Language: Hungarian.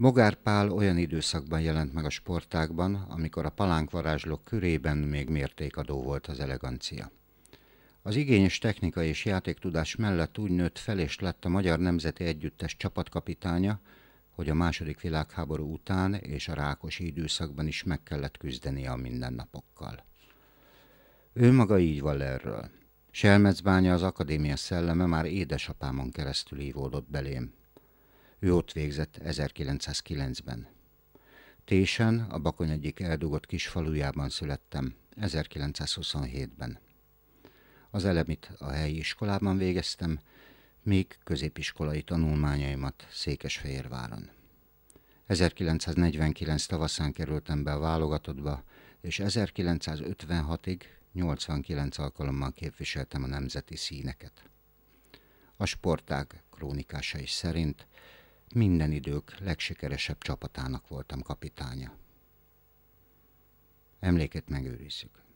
Mogár Pál olyan időszakban jelent meg a sportákban, amikor a palánkvarázslók körében még mértékadó volt az elegancia. Az igényes technika és játéktudás mellett úgy nőtt fel és lett a Magyar Nemzeti Együttes csapatkapitánya, hogy a második világháború után és a Rákosi időszakban is meg kellett küzdenie a mindennapokkal. Ő maga így van erről. Selmecbánya az akadémia szelleme már édesapámon keresztül ívódott belém, ő ott végzett 1909-ben. Tésen, a Bakony egyik eldugott kis falujában születtem, 1927-ben. Az elemit a helyi iskolában végeztem, még középiskolai tanulmányaimat Székesfehérváron. 1949 tavaszán kerültem be a válogatottba, és 1956-ig 89 alkalommal képviseltem a nemzeti színeket. A sportág krónikásai szerint minden idők legsikeresebb csapatának voltam kapitánya. Emléket megőrizzük.